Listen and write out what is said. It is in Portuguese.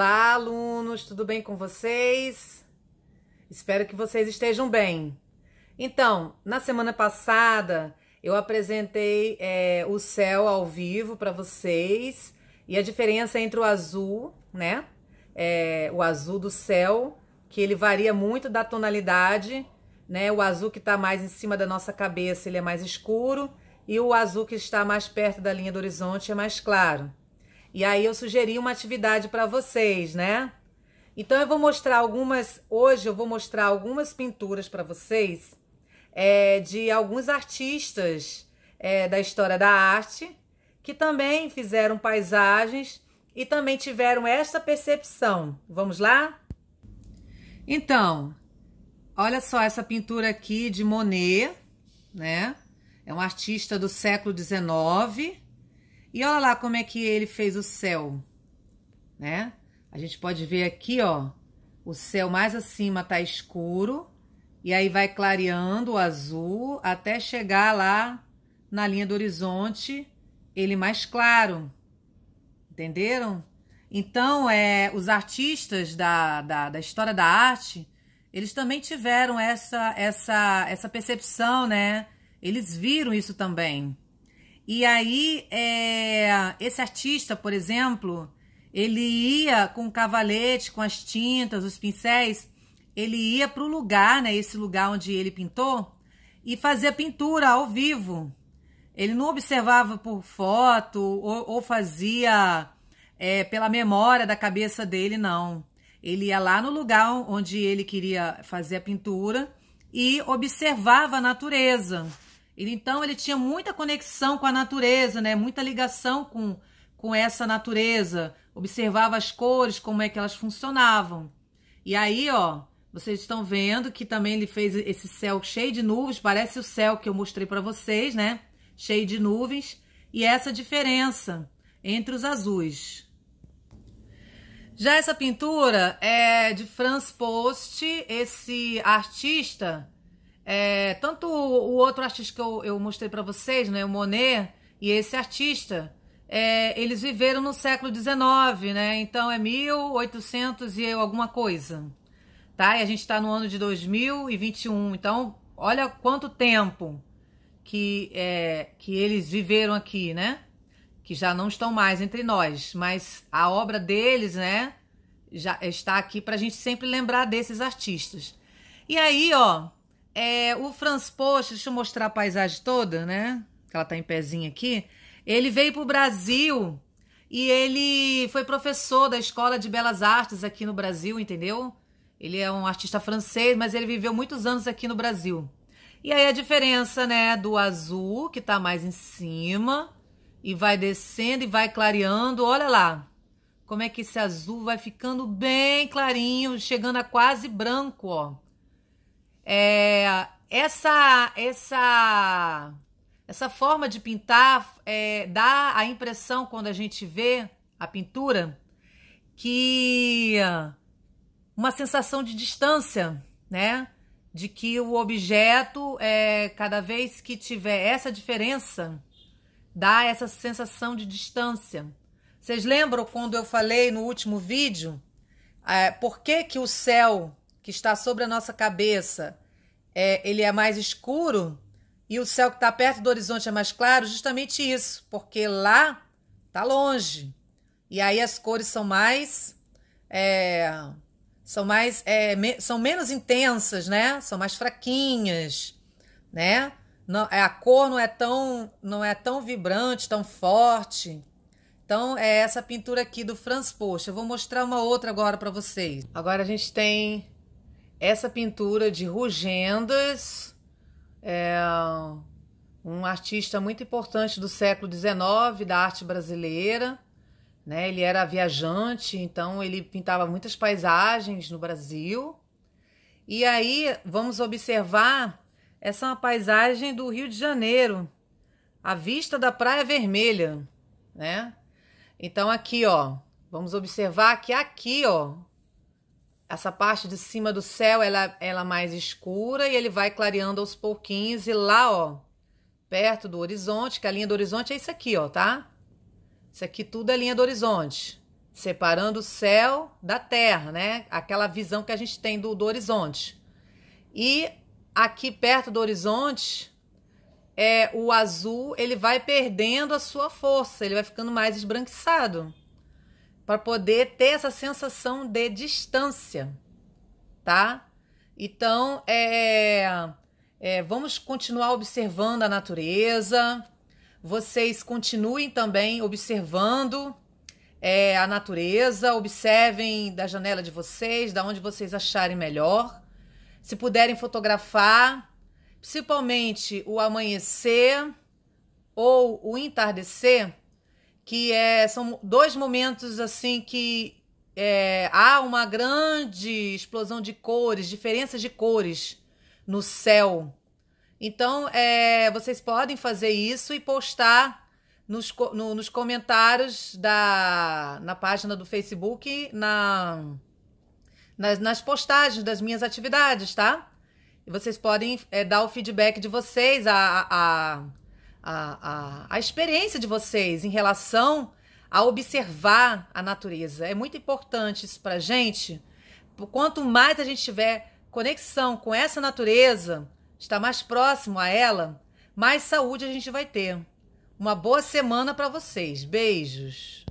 Olá, tá, alunos, tudo bem com vocês? Espero que vocês estejam bem. Então, na semana passada eu apresentei é, o céu ao vivo para vocês e a diferença entre o azul, né? É, o azul do céu, que ele varia muito da tonalidade, né? O azul que está mais em cima da nossa cabeça ele é mais escuro e o azul que está mais perto da linha do horizonte é mais claro. E aí eu sugeri uma atividade para vocês, né? Então eu vou mostrar algumas. Hoje eu vou mostrar algumas pinturas para vocês é, de alguns artistas é, da história da arte que também fizeram paisagens e também tiveram esta percepção. Vamos lá? Então, olha só essa pintura aqui de Monet, né? É um artista do século XIX e olha lá como é que ele fez o céu, né? A gente pode ver aqui, ó, o céu mais acima tá escuro e aí vai clareando o azul até chegar lá na linha do horizonte, ele mais claro. Entenderam? Então, é, os artistas da, da, da história da arte, eles também tiveram essa, essa, essa percepção, né? Eles viram isso também. E aí, é, esse artista, por exemplo, ele ia com o cavalete, com as tintas, os pincéis, ele ia para o lugar, né, esse lugar onde ele pintou, e fazia pintura ao vivo. Ele não observava por foto ou, ou fazia é, pela memória da cabeça dele, não. Ele ia lá no lugar onde ele queria fazer a pintura e observava a natureza. Então ele tinha muita conexão com a natureza, né? Muita ligação com, com essa natureza. Observava as cores, como é que elas funcionavam. E aí, ó, vocês estão vendo que também ele fez esse céu cheio de nuvens, parece o céu que eu mostrei para vocês, né? Cheio de nuvens e essa diferença entre os azuis. Já essa pintura é de Franz Post, esse artista é, tanto o, outro artista que eu, eu mostrei para vocês, né, o Monet, e esse artista, é, eles viveram no século XIX, né? Então é 1800 e alguma coisa, tá? E a gente está no ano de 2021, então olha quanto tempo que, é, que eles viveram aqui, né? Que já não estão mais entre nós, mas a obra deles, né? Já está aqui para a gente sempre lembrar desses artistas. E aí, ó, é, o Franz Post, deixa eu mostrar a paisagem toda, né? Que ela tá em pezinho aqui. Ele veio pro Brasil e ele foi professor da Escola de Belas Artes aqui no Brasil, entendeu? Ele é um artista francês, mas ele viveu muitos anos aqui no Brasil. E aí a diferença, né, do azul, que tá mais em cima, e vai descendo e vai clareando, olha lá. Como é que esse azul vai ficando bem clarinho, chegando a quase branco, ó. É, essa, essa, essa forma de pintar é, dá a impressão, quando a gente vê a pintura, que uma sensação de distância, né? De que o objeto, é, cada vez que tiver essa diferença, dá essa sensação de distância. Vocês lembram quando eu falei no último vídeo é, por que, que o céu que está sobre a nossa cabeça, é, ele é mais escuro e o céu que está perto do horizonte é mais claro, justamente isso, porque lá está longe. E aí as cores são mais. É, são mais. É, me, são menos intensas, né? São mais fraquinhas, né? Não, é, a cor não é tão não é tão vibrante, tão forte. Então é essa pintura aqui do Franz Post. Eu vou mostrar uma outra agora para vocês. Agora a gente tem essa pintura de Rugendas, é, um artista muito importante do século XIX da arte brasileira. Né? Ele era viajante, então ele pintava muitas paisagens no Brasil. E aí vamos observar essa é uma paisagem do Rio de Janeiro, a vista da Praia Vermelha, né? Então aqui, ó, vamos observar que aqui, ó, essa parte de cima do céu ela, ela é mais escura e ele vai clareando aos pouquinhos e lá, ó, perto do horizonte, que a linha do horizonte é isso aqui, ó, tá? Isso aqui tudo é linha do horizonte, separando o céu da terra, né? Aquela visão que a gente tem do, do horizonte. E aqui perto do horizonte, é o azul, ele vai perdendo a sua força, ele vai ficando mais esbranquiçado para poder ter essa sensação de distância, tá? Então, é, é, vamos continuar observando a natureza. Vocês continuem também observando é, a natureza, observem da janela de vocês, da onde vocês acharem melhor. Se puderem fotografar, principalmente o amanhecer ou o entardecer, que é, são dois momentos assim que é, há uma grande explosão de cores, diferenças de cores no céu. Então, é, vocês podem fazer isso e postar nos, no, nos comentários da, na página do Facebook, na, nas, nas postagens das minhas atividades, tá? E vocês podem é, dar o feedback de vocês, a, a, a, a, a experiência de vocês em relação a observar a natureza. É muito importante isso para gente. Quanto mais a gente tiver conexão com essa natureza, está mais próximo a ela, mais saúde a gente vai ter. Uma boa semana para vocês. Beijos.